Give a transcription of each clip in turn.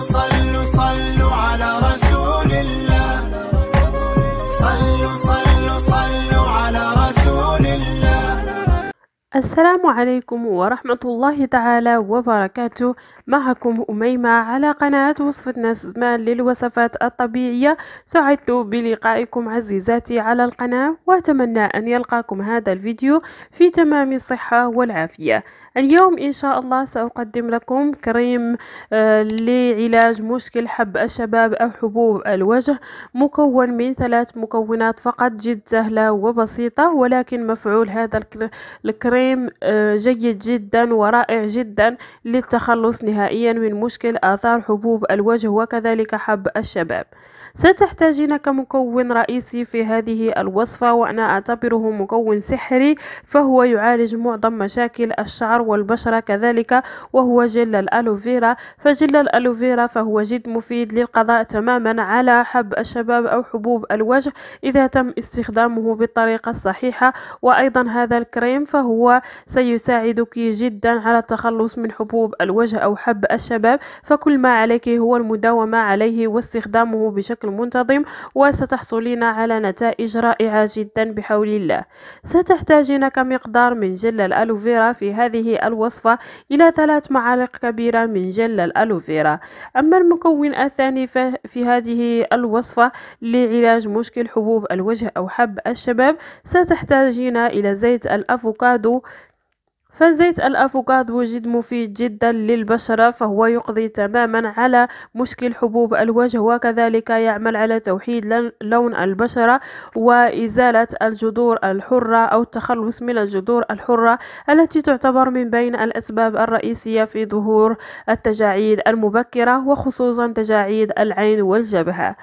صلوا صلوا السلام عليكم ورحمة الله تعالى وبركاته معكم أميمة على قناة وصفة نسمان للوصفات الطبيعية سعدت بلقائكم عزيزاتي على القناة وأتمنى أن يلقاكم هذا الفيديو في تمام الصحة والعافية اليوم إن شاء الله سأقدم لكم كريم آه، لعلاج مشكل حب الشباب أو حبوب الوجه مكون من ثلاث مكونات فقط جد سهلة وبسيطة ولكن مفعول هذا الكريم تقييم آه، جيد جدا ورائع جدا للتخلص نهائيا من مشكل آثار حبوب الوجه وكذلك حب الشباب ستحتاجين كمكون رئيسي في هذه الوصفة وأنا أعتبره مكون سحري فهو يعالج معظم مشاكل الشعر والبشرة كذلك وهو جل الألوفيرا فجل الألوفيرا فهو جد مفيد للقضاء تماما على حب الشباب أو حبوب الوجه إذا تم استخدامه بالطريقة الصحيحة وأيضا هذا الكريم فهو سيساعدك جدا على التخلص من حبوب الوجه أو حب الشباب فكل ما عليك هو المداومة عليه واستخدامه بشكل بشكل منتظم وستحصلين على نتائج رائعة جدا بحول الله ستحتاجين كمقدار من جل الألوفيرا في هذه الوصفة إلى ثلاث معالق كبيرة من جل الألوفيرا أما المكون الثاني في هذه الوصفة لعلاج مشكل حبوب الوجه أو حب الشباب ستحتاجين إلى زيت الأفوكادو فزيت الأفوكادو وجد مفيد جدا للبشرة فهو يقضي تماما على مشكل حبوب الوجه وكذلك يعمل على توحيد لون البشرة وإزالة الجذور الحرة أو التخلص من الجذور الحرة التي تعتبر من بين الأسباب الرئيسية في ظهور التجاعيد المبكرة وخصوصا تجاعيد العين والجبهة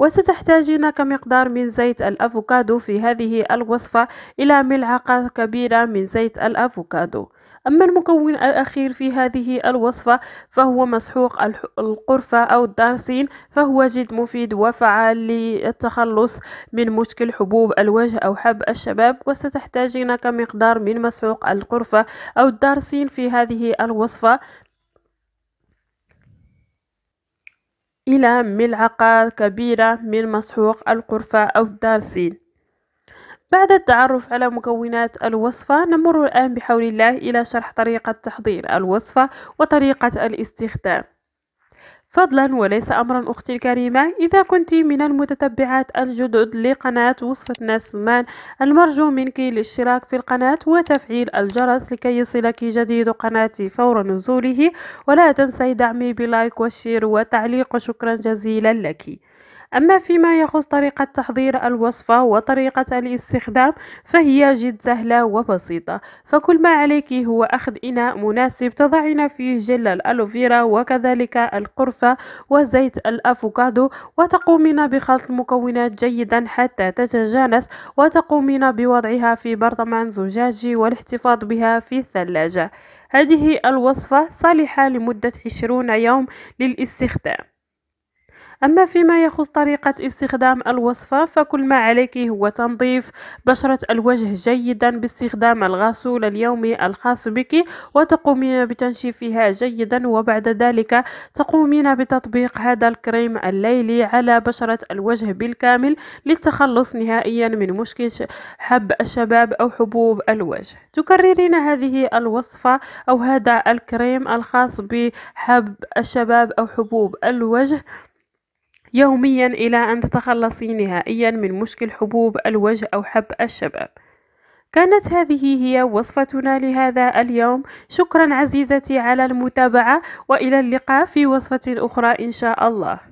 وستحتاجين كمقدار من زيت الأفوكادو في هذه الوصفة إلى ملعقة كبيرة من زيت الأفوكادو أما المكون الأخير في هذه الوصفة فهو مسحوق القرفة أو الدارسين فهو جد مفيد وفعال للتخلص من مشكل حبوب الوجه أو حب الشباب وستحتاجين كمقدار من مسحوق القرفة أو الدارسين في هذه الوصفة إلى ملعقة كبيرة من مسحوق القرفة أو الدارسين بعد التعرف على مكونات الوصفة نمر الآن بحول الله إلى شرح طريقة تحضير الوصفة وطريقة الاستخدام فضلا وليس أمرا أختي الكريمة إذا كنت من المتتبعات الجدد لقناة وصفة نسمان المرجو منك الاشتراك في القناة وتفعيل الجرس لكي يصلك جديد قناتي فور نزوله ولا تنسي دعمي بلايك وشير وتعليق شكرا جزيلا لك أما فيما يخص طريقة تحضير الوصفة وطريقة الاستخدام فهي جد سهلة وبسيطة فكل ما عليك هو أخذ إناء مناسب تضعين فيه جل الألوفيرا وكذلك القرفة وزيت الأفوكادو وتقومين بخلط المكونات جيدا حتى تتجانس وتقومين بوضعها في برطمان زجاجي والاحتفاظ بها في الثلاجة هذه الوصفة صالحة لمدة 20 يوم للاستخدام أما فيما يخص طريقة استخدام الوصفة فكل ما عليك هو تنظيف بشرة الوجه جيدا باستخدام الغسول اليومي الخاص بك وتقومين بتنشيفها جيدا وبعد ذلك تقومين بتطبيق هذا الكريم الليلي على بشرة الوجه بالكامل للتخلص نهائيا من مشكل حب الشباب أو حبوب الوجه تكررين هذه الوصفة أو هذا الكريم الخاص بحب الشباب أو حبوب الوجه يوميا إلى أن تتخلصي نهائيا من مشكل حبوب الوجه أو حب الشباب كانت هذه هي وصفتنا لهذا اليوم شكرا عزيزتي على المتابعة وإلى اللقاء في وصفة أخرى إن شاء الله